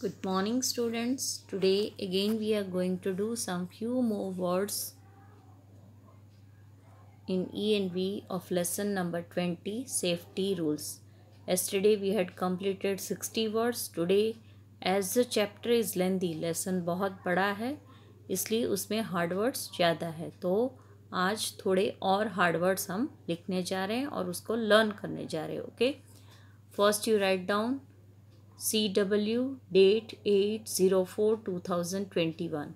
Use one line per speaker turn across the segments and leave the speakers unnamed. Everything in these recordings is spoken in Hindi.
good morning students today again we are going to do some few more words in e and v of lesson number 20 safety rules yesterday we had completed 60 words today as the chapter is lengthy lesson बहुत बड़ा है इसलिए उसमें हार्ड वर्ड्स ज़्यादा है तो आज थोड़े और हार्ड वर्ड्स हम लिखने जा रहे हैं और उसको लर्न करने जा रहे हैं okay first you write down C W date eight zero four two thousand twenty one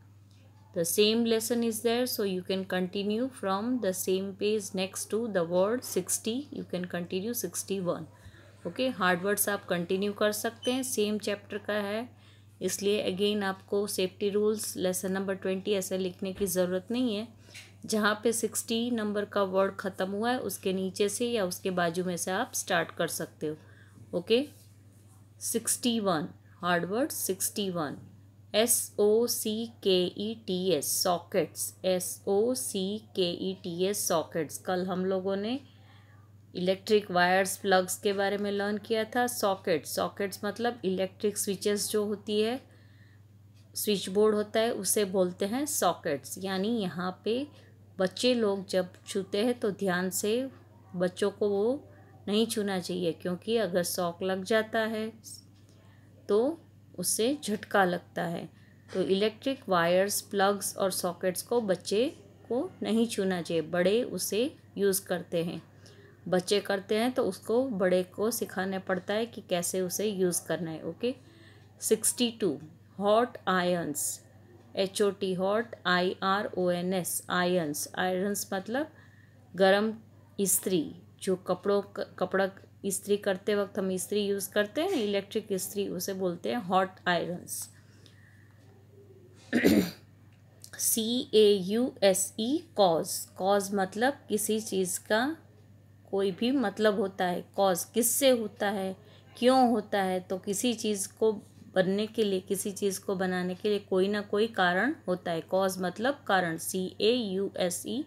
the same lesson is there so you can continue from the same page next to the word sixty you can continue sixty one okay hard words आप कंटिन्यू कर सकते हैं सेम चैप्टर का है इसलिए अगेन आपको safety rules lesson number twenty ऐसे लिखने की ज़रूरत नहीं है जहाँ पे सिक्सटी नंबर का वर्ड ख़त्म हुआ है उसके नीचे से या उसके बाजू में से आप स्टार्ट कर सकते हो okay okay? Sixty one hard word sixty one S O C K E T S sockets S O C K E T S sockets कल हम लोगों ने इलेक्ट्रिक वायर्स प्लग्स के बारे में लर्न किया था सॉकेट्स सॉकेट्स मतलब इलेक्ट्रिक स्विचेस जो होती है स्विच बोर्ड होता है उसे बोलते हैं सॉकेट्स यानी यहाँ पे बच्चे लोग जब छूते हैं तो ध्यान से बच्चों को वो नहीं छूना चाहिए क्योंकि अगर शौक लग जाता है तो उससे झटका लगता है तो इलेक्ट्रिक वायर्स प्लग्स और सॉकेट्स को बच्चे को नहीं छूना चाहिए बड़े उसे यूज़ करते हैं बच्चे करते हैं तो उसको बड़े को सिखाना पड़ता है कि कैसे उसे यूज़ करना है okay sixty two hot irons H O T hot I R O N S irons irons मतलब गर्म स्त्री जो कपड़ों कपड़ा इस्त्री करते वक्त हम इस्त्री यूज़ करते हैं इलेक्ट्रिक इस्त्री उसे बोलते हैं hot irons C A U S E cause cause मतलब किसी चीज़ का कोई भी मतलब होता है कॉज किससे होता है क्यों होता है तो किसी चीज़ को बनने के लिए किसी चीज़ को बनाने के लिए कोई ना कोई कारण होता है कॉज मतलब कारण C A U S E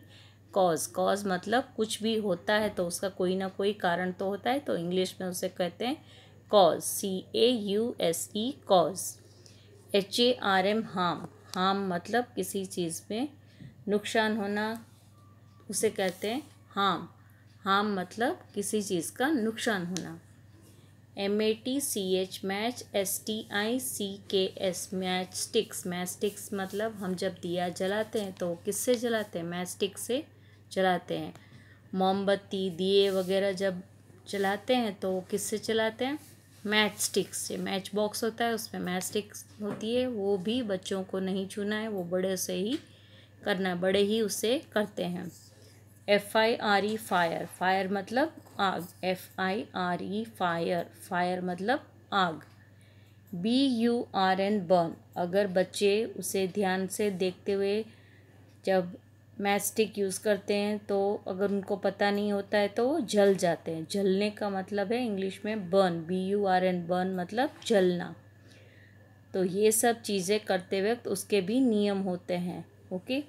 cause cause मतलब कुछ भी होता है तो उसका कोई ना कोई कारण तो होता है तो इंग्लिश में उसे कहते हैं cause C A U S E cause H A R M harm harm मतलब किसी चीज़ में नुकसान होना उसे कहते हैं हार्म हार्म मतलब किसी चीज़ का नुकसान होना M A T C H match S T I C K S match sticks match sticks मतलब हम जब दिया जलाते हैं तो किससे जलाते हैं मैच स्टिक से चलाते हैं मोमबत्ती दिए वगैरह जब चलाते हैं तो किससे चलाते हैं मैच स्टिक्स से मैच बॉक्स होता है उसमें मैच स्टिक्स होती है वो भी बच्चों को नहीं छूना है वो बड़े से ही करना बड़े ही उसे करते हैं F I R E fire fire मतलब आग F I R E fire fire मतलब आग B U R N burn अगर बच्चे उसे ध्यान से देखते हुए जब मैस्टिक स्टिक यूज़ करते हैं तो अगर उनको पता नहीं होता है तो वो जल जाते हैं जलने का मतलब है इंग्लिश में burn B U R N burn मतलब जलना तो ये सब चीज़ें करते वक्त उसके भी नियम होते हैं ओके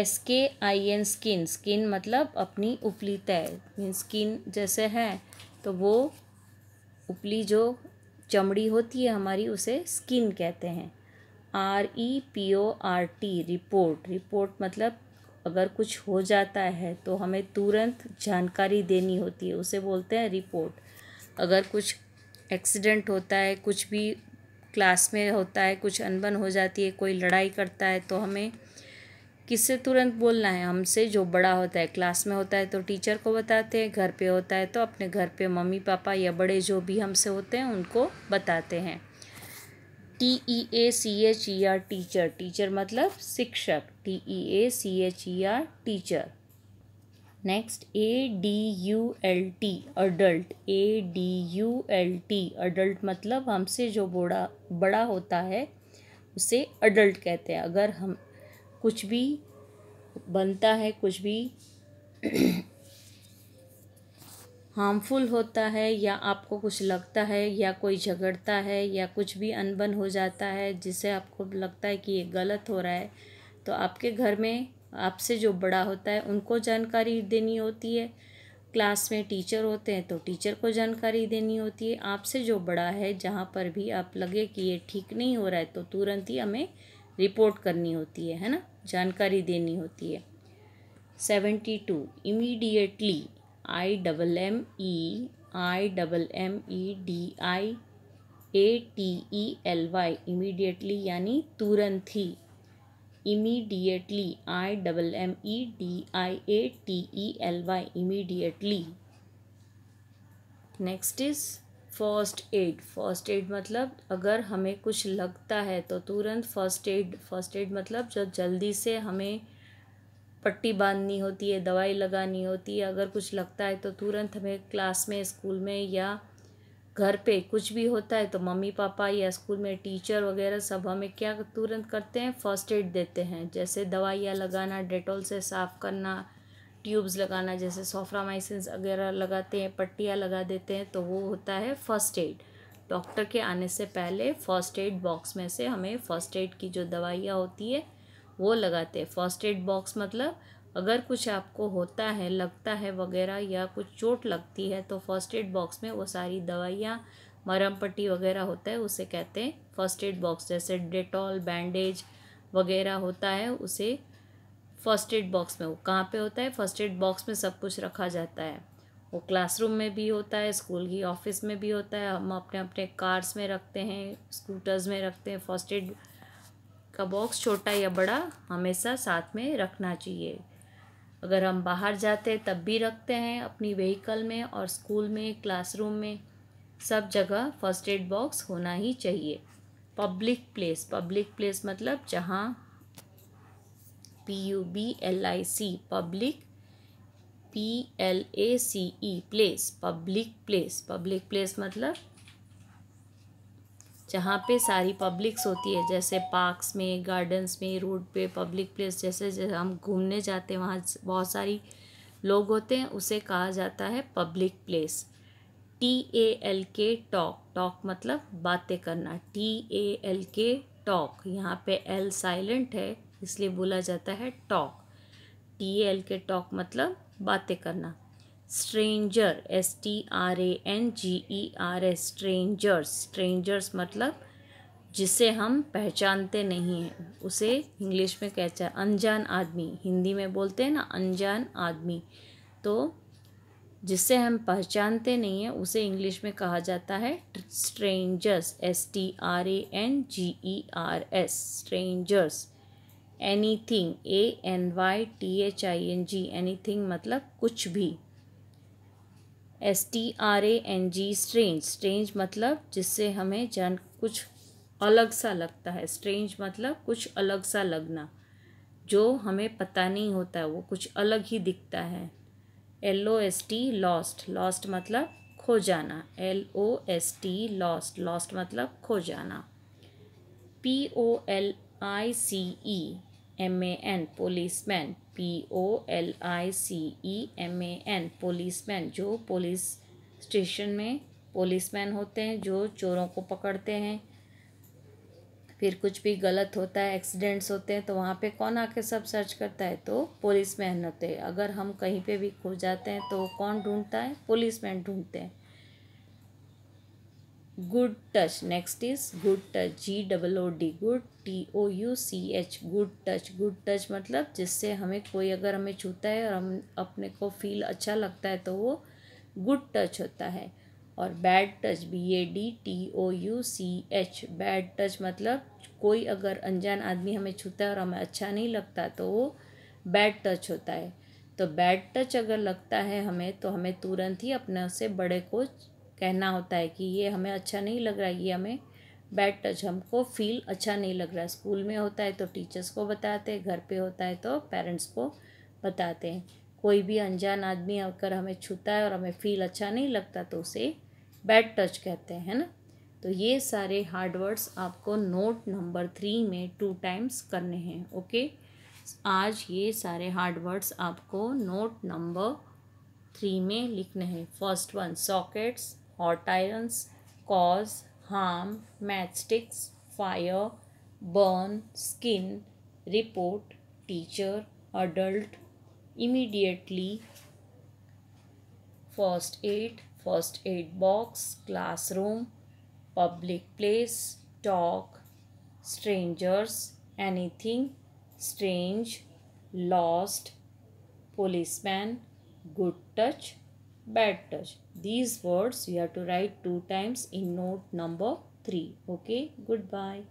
एस के आई एन स्किन स्किन मतलब अपनी उपली तय मीन स्किन जैसे है तो वो उपली जो चमड़ी होती है हमारी उसे स्किन कहते हैं R E P O R T report report मतलब अगर कुछ हो जाता है तो हमें तुरंत जानकारी देनी होती है उसे बोलते हैं रिपोर्ट अगर कुछ एक्सीडेंट होता है कुछ भी क्लास में होता है कुछ अनबन हो जाती है कोई लड़ाई करता है तो हमें किससे तुरंत बोलना है हमसे जो बड़ा होता है क्लास में होता है तो टीचर को बताते हैं घर पे होता है तो अपने घर पे मम्मी पापा या बड़े जो भी हमसे होते हैं उनको बताते हैं T E A C H E R teacher teacher मतलब शिक्षक T E A C H E R teacher next A D U L T adult A D U L T adult मतलब हमसे जो बड़ा बड़ा होता है उसे अडल्ट कहते हैं अगर हम कुछ भी बनता है कुछ भी हार्मफुल होता है या आपको कुछ लगता है या कोई झगड़ता है या कुछ भी अनबन हो जाता है जिससे आपको लगता है कि ये गलत हो रहा है तो आपके घर में आपसे जो बड़ा होता है उनको जानकारी देनी होती है क्लास में टीचर होते हैं तो टीचर को जानकारी देनी होती है आपसे जो बड़ा है जहाँ पर भी आप लगे कि ये ठीक नहीं हो रहा है तो तुरंत ही हमें रिपोर्ट करनी होती है है ना जानकारी देनी होती है seventy two immediately I double M E I double M E D I A T E L Y immediately यानी तुरंत ही immediately I double M E D I A T E L Y immediately next is first aid first aid मतलब अगर हमें कुछ लगता है तो तुरंत फर्स्ट एड फर्स्ट एड मतलब जो जल्दी से हमें पट्टी बांधनी होती है दवाई लगानी होती है अगर कुछ लगता है तो तुरंत हमें क्लास में स्कूल में या घर पे कुछ भी होता है तो मम्मी पापा या स्कूल में टीचर वगैरह सब हमें क्या तुरंत करते हैं फर्स्ट एड देते हैं जैसे दवाइयाँ लगाना डेटोल से साफ़ करना ट्यूब्स लगाना जैसे सोफ्रामाइसिन वगैरह लगाते हैं पट्टियाँ लगा देते हैं तो वो होता है फर्स्ट एड डॉक्टर के आने से पहले फर्स्ट एड बॉक्स में से हमें फर्स्ट एड की जो दवाइयाँ होती है वो लगाते हैं फर्स्ट एड बॉक्स मतलब अगर कुछ आपको होता है लगता है वगैरह या कुछ चोट लगती है तो फर्स्ट एड बॉक्स में वो सारी दवाइयाँ मरम पट्टी वगैरह होता है उसे कहते हैं फर्स्ट एड बॉक्स जैसे डेटॉल बैंडेज वगैरह होता है उसे फर्स्ट एड बॉक्स में वो कहाँ पे होता है फर्स्ट एड बॉक्स में सब कुछ रखा जाता है वो क्लासरूम में भी होता है स्कूल की ऑफिस में भी होता है हम अपने अपने कार्स में रखते हैं स्कूटर्स में रखते हैं फर्स्ट एड का बॉक्स छोटा या बड़ा हमेशा साथ में रखना चाहिए अगर हम बाहर जाते तब भी रखते हैं अपनी व्हीकल में और स्कूल में क्लासरूम में सब जगह फर्स्ट एड बॉक्स होना ही चाहिए पब्लिक प्लेस पब्लिक प्लेस मतलब जहाँ P U B L I C public P L A C E place public place public place मतलब जहाँ पे सारी पब्लिक्स होती है जैसे पार्क्स में गार्डन्स में रोड पे पब्लिक प्लेस जैसे जैसे हम घूमने जाते हैं वहाँ बहुत सारी लोग होते हैं उसे कहा जाता है public place T A L K talk talk मतलब बातें करना T A L K talk यहाँ पे एल साइलेंट है इसलिए बोला जाता है talk T L K talk मतलब बातें करना stranger S T R A N G E R S strangers strangers मतलब जिसे हम पहचानते नहीं हैं उसे इंग्लिश में कहते हैं अनजान आदमी हिंदी में बोलते हैं ना अनजान आदमी तो जिसे हम पहचानते नहीं हैं उसे इंग्लिश में कहा जाता है strangers S T R A N G E R S strangers anything A N Y T H I N G anything मतलब कुछ भी S T R A N G strange strange मतलब जिससे हमें जन कुछ अलग सा लगता है स्ट्रेंज मतलब कुछ अलग सा लगना जो हमें पता नहीं होता वो कुछ अलग ही दिखता है L O S T lost lost मतलब खो जाना L O S T lost lost मतलब खो जाना P O L I C E M A N man P O L I C E M A N man जो पोलिस स्टेशन में मैन होते हैं जो चोरों को पकड़ते हैं फिर कुछ भी गलत होता है एक्सीडेंट्स होते हैं तो वहाँ पे कौन आके सब सर्च करता है तो पोलिस मैन होते हैं अगर हम कहीं पे भी खो जाते हैं तो कौन ढूंढता है पोलिस मैन ढूंढते हैं good touch next is good touch G double O D good T O U C H good touch good touch मतलब जिससे हमें कोई अगर हमें छूता है और हम अपने को फील अच्छा लगता है तो वो गुड टच होता है और bad touch B A D T O U C H bad touch मतलब कोई अगर अनजान आदमी हमें छूता है और हमें अच्छा नहीं लगता तो वो बैड टच होता है तो बैड टच अगर लगता है हमें तो हमें तुरंत ही अपने से बड़े को कहना होता है कि ये हमें अच्छा नहीं लग रहा ये हमें बैड टच हमको फील अच्छा नहीं लग रहा स्कूल में होता है तो टीचर्स को बताते हैं घर पे होता है तो पेरेंट्स को बताते हैं कोई भी अनजान आदमी आकर हमें छूता है और हमें फील अच्छा नहीं लगता तो उसे बैड टच कहते हैं ना तो ये सारे हार्ड वर्ड्स आपको नोट नंबर थ्री में टू टाइम्स करने हैं ओके आज ये सारे हार्ड वर्ड्स आपको नोट नंबर थ्री में लिखने हैं first one sockets or tyrants cause harm, matchsticks, fire, burn, skin, report, teacher, adult, immediately, first aid, first aid box, classroom, public place, talk, strangers, anything, strange, lost, policeman, good touch, bad touch these words you have to write two times in note number 3 okay goodbye